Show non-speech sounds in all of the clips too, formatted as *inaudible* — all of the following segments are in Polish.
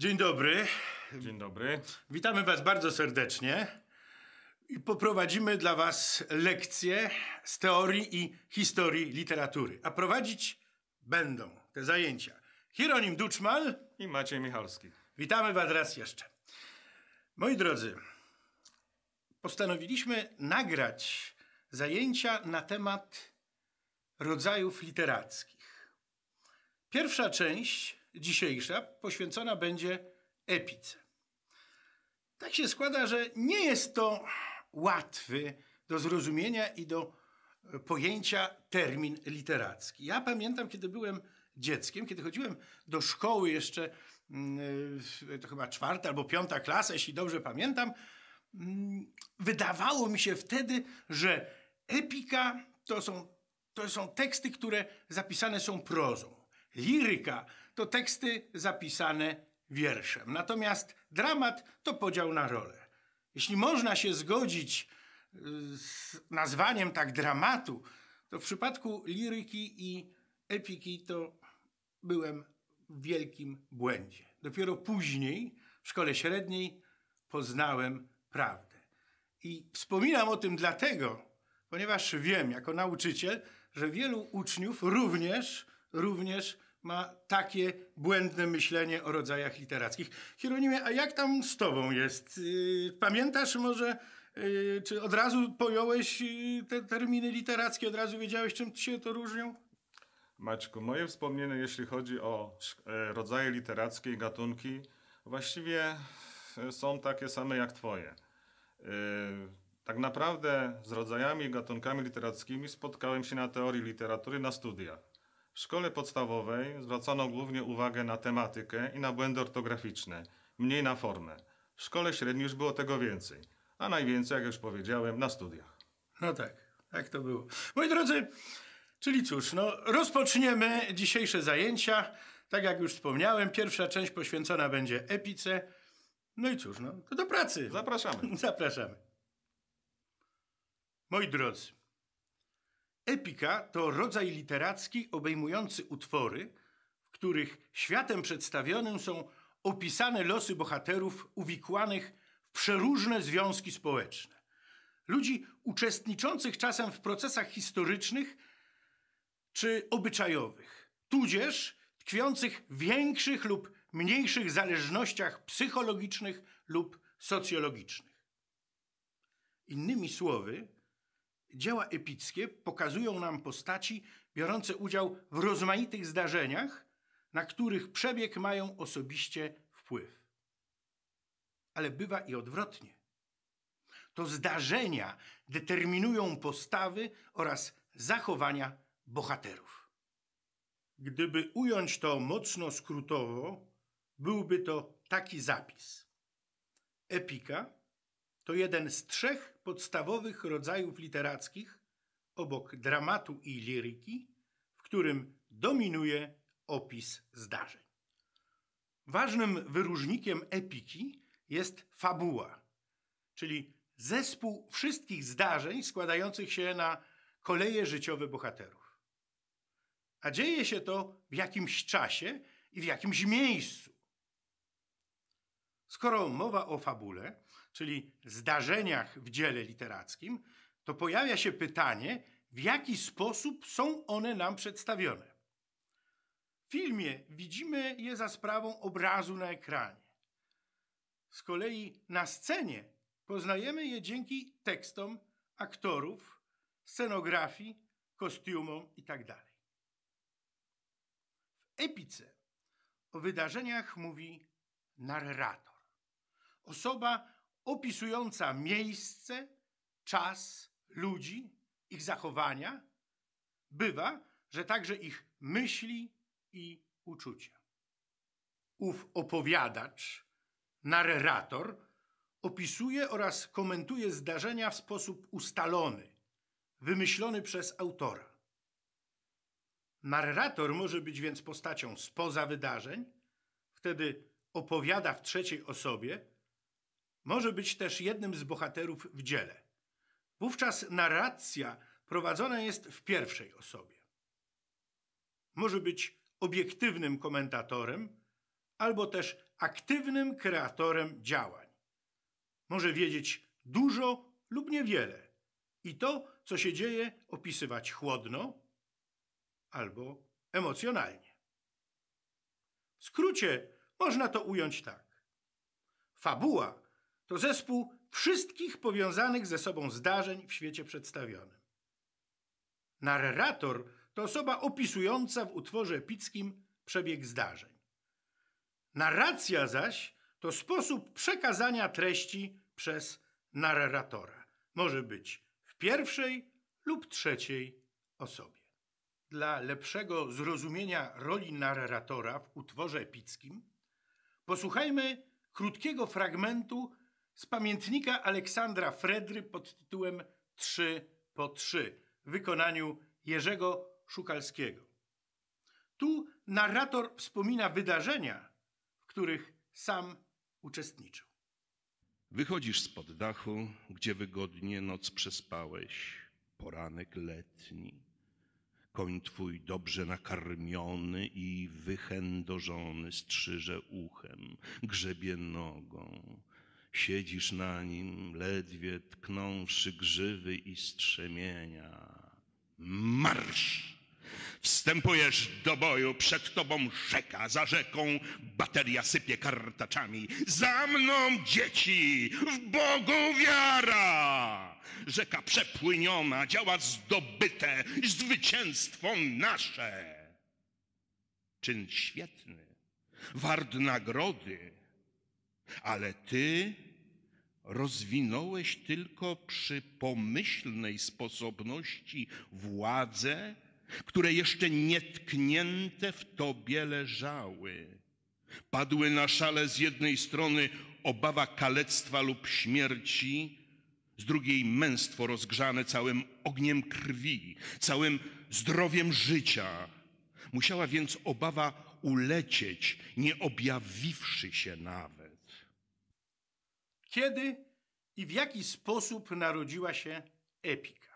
Dzień dobry. Dzień dobry. Witamy Was bardzo serdecznie i poprowadzimy dla Was lekcje z teorii i historii literatury. A prowadzić będą te zajęcia Hieronim Duczmal i Maciej Michalski. Witamy Was raz jeszcze. Moi drodzy, postanowiliśmy nagrać zajęcia na temat rodzajów literackich. Pierwsza część dzisiejsza poświęcona będzie epice. Tak się składa, że nie jest to łatwy do zrozumienia i do e, pojęcia termin literacki. Ja pamiętam, kiedy byłem dzieckiem, kiedy chodziłem do szkoły jeszcze, mm, e, to chyba czwarta albo piąta klasa, jeśli dobrze pamiętam, mm, wydawało mi się wtedy, że epika to są, to są teksty, które zapisane są prozą. Liryka to teksty zapisane wierszem. Natomiast dramat to podział na role. Jeśli można się zgodzić y, z nazwaniem tak dramatu, to w przypadku liryki i epiki to byłem w wielkim błędzie. Dopiero później w szkole średniej poznałem prawdę. I wspominam o tym dlatego, ponieważ wiem jako nauczyciel, że wielu uczniów również, również ma takie błędne myślenie o rodzajach literackich. Hieronimie, a jak tam z tobą jest? Y, pamiętasz może, y, czy od razu pojąłeś y, te terminy literackie, od razu wiedziałeś, czym się to różnią? Maćku, moje wspomnienie, jeśli chodzi o e, rodzaje literackie i gatunki, właściwie e, są takie same jak twoje. E, tak naprawdę z rodzajami i gatunkami literackimi spotkałem się na teorii literatury na studiach. W szkole podstawowej zwracano głównie uwagę na tematykę i na błędy ortograficzne, mniej na formę. W szkole średniej już było tego więcej, a najwięcej, jak już powiedziałem, na studiach. No tak, tak to było. Moi drodzy, czyli cóż, no rozpoczniemy dzisiejsze zajęcia. Tak jak już wspomniałem, pierwsza część poświęcona będzie epice. No i cóż, no to do pracy. Zapraszamy. *laughs* Zapraszamy. Moi drodzy, Epika to rodzaj literacki obejmujący utwory, w których światem przedstawionym są opisane losy bohaterów uwikłanych w przeróżne związki społeczne. Ludzi uczestniczących czasem w procesach historycznych czy obyczajowych, tudzież tkwiących w większych lub mniejszych zależnościach psychologicznych lub socjologicznych. Innymi słowy, Dzieła epickie pokazują nam postaci biorące udział w rozmaitych zdarzeniach, na których przebieg mają osobiście wpływ. Ale bywa i odwrotnie. To zdarzenia determinują postawy oraz zachowania bohaterów. Gdyby ująć to mocno skrótowo, byłby to taki zapis. Epika to jeden z trzech podstawowych rodzajów literackich, obok dramatu i liryki, w którym dominuje opis zdarzeń. Ważnym wyróżnikiem epiki jest fabuła, czyli zespół wszystkich zdarzeń składających się na koleje życiowe bohaterów. A dzieje się to w jakimś czasie i w jakimś miejscu. Skoro mowa o fabule, czyli zdarzeniach w dziele literackim, to pojawia się pytanie, w jaki sposób są one nam przedstawione. W filmie widzimy je za sprawą obrazu na ekranie. Z kolei na scenie poznajemy je dzięki tekstom aktorów, scenografii, kostiumom itd. Tak w epice o wydarzeniach mówi narrator. Osoba opisująca miejsce, czas, ludzi, ich zachowania, bywa, że także ich myśli i uczucia. Ów opowiadacz, narrator, opisuje oraz komentuje zdarzenia w sposób ustalony, wymyślony przez autora. Narrator może być więc postacią spoza wydarzeń, wtedy opowiada w trzeciej osobie, może być też jednym z bohaterów w dziele. Wówczas narracja prowadzona jest w pierwszej osobie. Może być obiektywnym komentatorem albo też aktywnym kreatorem działań. Może wiedzieć dużo lub niewiele i to, co się dzieje, opisywać chłodno albo emocjonalnie. W skrócie można to ująć tak. Fabuła to zespół wszystkich powiązanych ze sobą zdarzeń w świecie przedstawionym. Narrator to osoba opisująca w utworze epickim przebieg zdarzeń. Narracja zaś to sposób przekazania treści przez narratora. Może być w pierwszej lub trzeciej osobie. Dla lepszego zrozumienia roli narratora w utworze epickim posłuchajmy krótkiego fragmentu z pamiętnika Aleksandra Fredry pod tytułem 3 po 3 w wykonaniu Jerzego Szukalskiego. Tu narrator wspomina wydarzenia, w których sam uczestniczył. Wychodzisz spod dachu, gdzie wygodnie noc przespałeś, poranek letni. Koń twój dobrze nakarmiony i wychędożony strzyże uchem, grzebie nogą. Siedzisz na nim, ledwie tknąwszy grzywy i strzemienia. Marsz! Wstępujesz do boju, przed tobą rzeka, za rzeką bateria sypie kartaczami. Za mną dzieci, w Bogu wiara! Rzeka przepłyniona, działa zdobyte, zwycięstwo nasze. Czyn świetny, wart nagrody ale ty rozwinąłeś tylko przy pomyślnej sposobności władze, które jeszcze nietknięte w tobie leżały. Padły na szale z jednej strony obawa kalectwa lub śmierci, z drugiej męstwo rozgrzane całym ogniem krwi, całym zdrowiem życia. Musiała więc obawa ulecieć, nie objawiwszy się nawet. Kiedy i w jaki sposób narodziła się epika?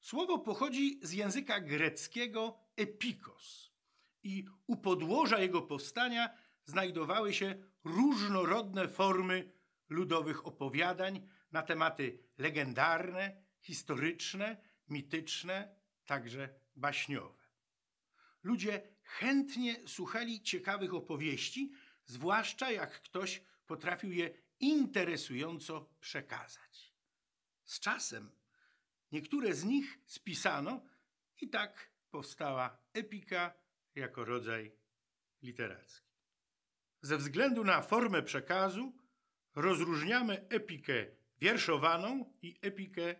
Słowo pochodzi z języka greckiego epikos i u podłoża jego powstania znajdowały się różnorodne formy ludowych opowiadań na tematy legendarne, historyczne, mityczne, także baśniowe. Ludzie chętnie słuchali ciekawych opowieści, zwłaszcza jak ktoś potrafił je interesująco przekazać. Z czasem niektóre z nich spisano i tak powstała epika jako rodzaj literacki. Ze względu na formę przekazu rozróżniamy epikę wierszowaną i epikę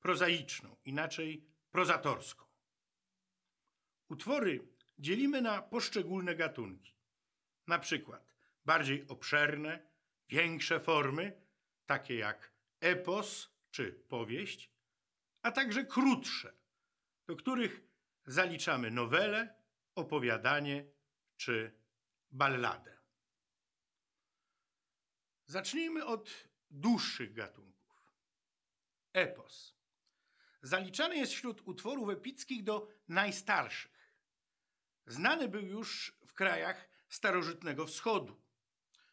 prozaiczną, inaczej prozatorską. Utwory dzielimy na poszczególne gatunki, na przykład bardziej obszerne, większe formy, takie jak epos czy powieść, a także krótsze, do których zaliczamy nowelę, opowiadanie czy balladę. Zacznijmy od dłuższych gatunków. Epos. Zaliczany jest wśród utworów epickich do najstarszych. Znany był już w krajach starożytnego wschodu.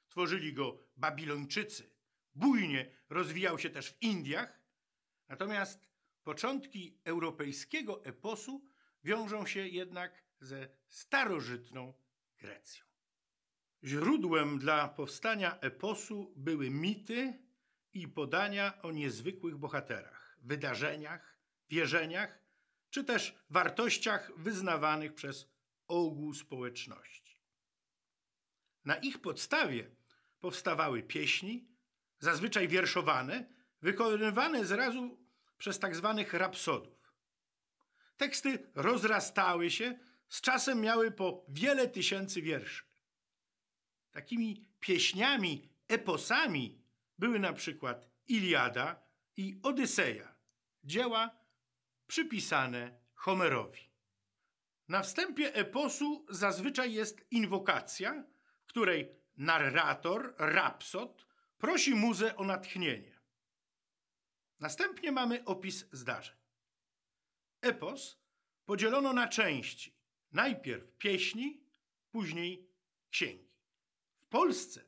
Tworzyli go Babilończycy. Bujnie rozwijał się też w Indiach, natomiast początki europejskiego eposu wiążą się jednak ze starożytną Grecją. Źródłem dla powstania eposu były mity i podania o niezwykłych bohaterach, wydarzeniach, wierzeniach czy też wartościach wyznawanych przez ogół społeczności. Na ich podstawie powstawały pieśni, zazwyczaj wierszowane, wykonywane zrazu przez tak zwanych rapsodów. Teksty rozrastały się, z czasem miały po wiele tysięcy wierszy. Takimi pieśniami, eposami były na przykład Iliada i Odyseja, dzieła przypisane Homerowi. Na wstępie eposu zazwyczaj jest inwokacja, w której narrator, rapsod, prosi muzę o natchnienie. Następnie mamy opis zdarzeń. Epos podzielono na części. Najpierw pieśni, później księgi. W Polsce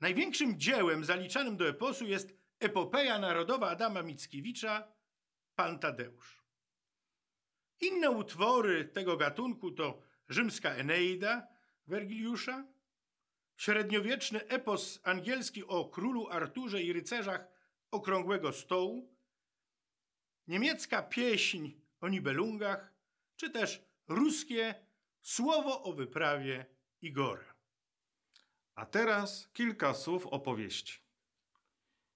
największym dziełem zaliczanym do eposu jest epopeja narodowa Adama Mickiewicza Pan Tadeusz. Inne utwory tego gatunku to rzymska Eneida Wergiliusza, Średniowieczny epos angielski o królu Arturze i rycerzach okrągłego stołu, niemiecka pieśń o Nibelungach, czy też ruskie słowo o wyprawie Igora. A teraz kilka słów opowieści.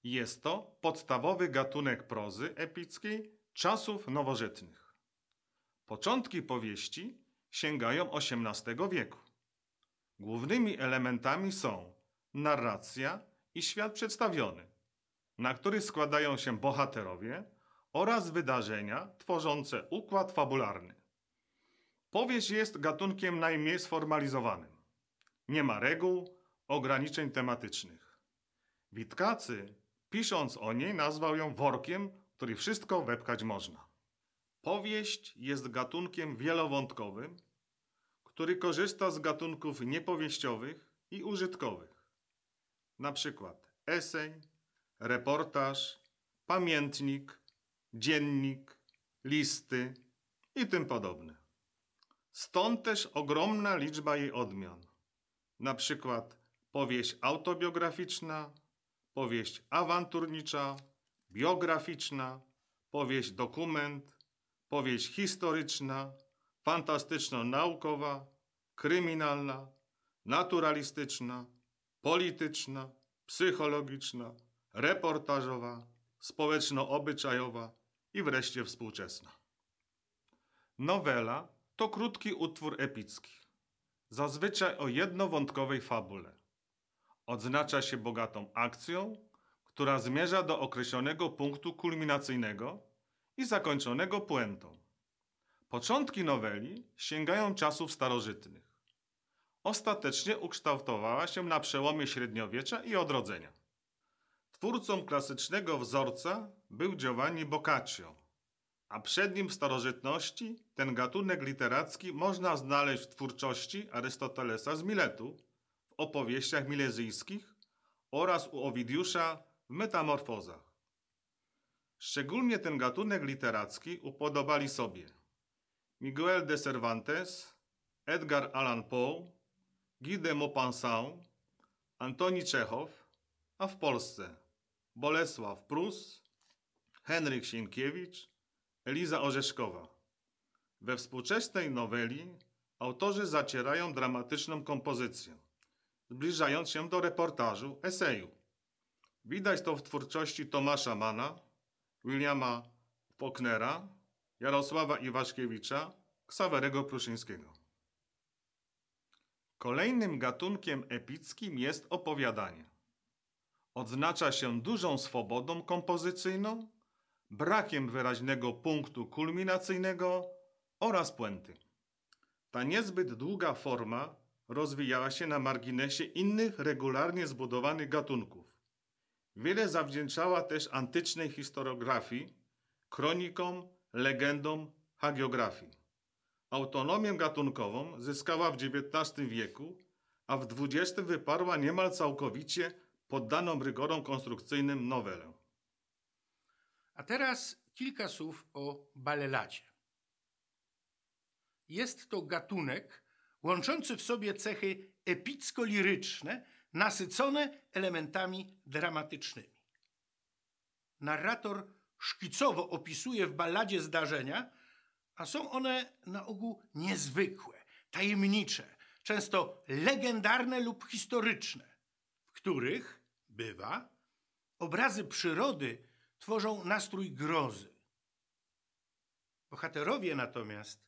Jest to podstawowy gatunek prozy epickiej czasów nowożytnych. Początki powieści sięgają XVIII wieku. Głównymi elementami są narracja i świat przedstawiony, na który składają się bohaterowie oraz wydarzenia tworzące układ fabularny. Powieść jest gatunkiem najmniej sformalizowanym. Nie ma reguł, ograniczeń tematycznych. Witkacy, pisząc o niej, nazwał ją workiem, który wszystko wepkać można. Powieść jest gatunkiem wielowątkowym, który korzysta z gatunków niepowieściowych i użytkowych, np. esej, reportaż, pamiętnik, dziennik, listy i tym podobne. Stąd też ogromna liczba jej odmian, np. powieść autobiograficzna, powieść awanturnicza, biograficzna, powieść dokument, powieść historyczna, fantastyczno-naukowa, kryminalna, naturalistyczna, polityczna, psychologiczna, reportażowa, społeczno-obyczajowa i wreszcie współczesna. Nowela to krótki utwór epicki, zazwyczaj o jednowątkowej fabule. Odznacza się bogatą akcją, która zmierza do określonego punktu kulminacyjnego i zakończonego puentą. Początki noweli sięgają czasów starożytnych. Ostatecznie ukształtowała się na przełomie średniowiecza i odrodzenia. Twórcą klasycznego wzorca był Giovanni Boccaccio, a przed nim w starożytności ten gatunek literacki można znaleźć w twórczości Arystotelesa z Miletu, w opowieściach milezyjskich oraz u Owidiusza w Metamorfozach. Szczególnie ten gatunek literacki upodobali sobie – Miguel de Cervantes, Edgar Allan Poe, Guy de Maupassant, Antoni Czechow, a w Polsce Bolesław Prus, Henryk Sienkiewicz, Eliza Orzeszkowa. We współczesnej noweli autorzy zacierają dramatyczną kompozycję, zbliżając się do reportażu, eseju. Widać to w twórczości Tomasza Mana, Williama Faulknera, Jarosława Iwaszkiewicza, Ksawerego Pruszyńskiego. Kolejnym gatunkiem epickim jest opowiadanie. Odznacza się dużą swobodą kompozycyjną, brakiem wyraźnego punktu kulminacyjnego oraz puenty. Ta niezbyt długa forma rozwijała się na marginesie innych regularnie zbudowanych gatunków. Wiele zawdzięczała też antycznej historiografii, kronikom legendą, hagiografii. Autonomię gatunkową zyskała w XIX wieku, a w XX wyparła niemal całkowicie poddaną rygorom konstrukcyjnym nowelę. A teraz kilka słów o balelacie. Jest to gatunek łączący w sobie cechy epicko-liryczne, nasycone elementami dramatycznymi. Narrator szkicowo opisuje w balladzie zdarzenia, a są one na ogół niezwykłe, tajemnicze, często legendarne lub historyczne, w których, bywa, obrazy przyrody tworzą nastrój grozy. Bohaterowie natomiast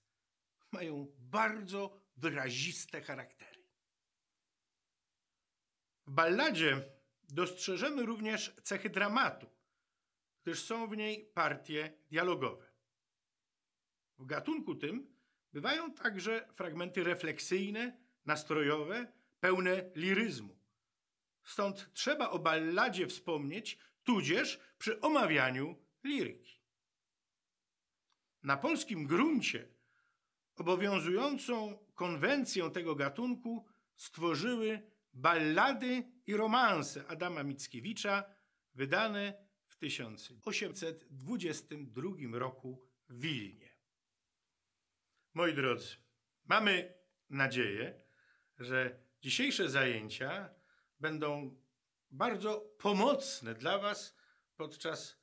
mają bardzo wyraziste charaktery. W balladzie dostrzeżemy również cechy dramatu, gdyż są w niej partie dialogowe. W gatunku tym bywają także fragmenty refleksyjne, nastrojowe, pełne liryzmu. Stąd trzeba o balladzie wspomnieć, tudzież przy omawianiu liryki. Na polskim gruncie obowiązującą konwencję tego gatunku stworzyły ballady i romanse Adama Mickiewicza, wydane 1822 roku w Wilnie. Moi drodzy, mamy nadzieję, że dzisiejsze zajęcia będą bardzo pomocne dla Was podczas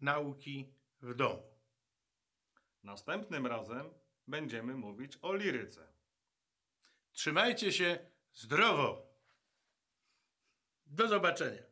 nauki w domu. Następnym razem będziemy mówić o liryce. Trzymajcie się zdrowo. Do zobaczenia.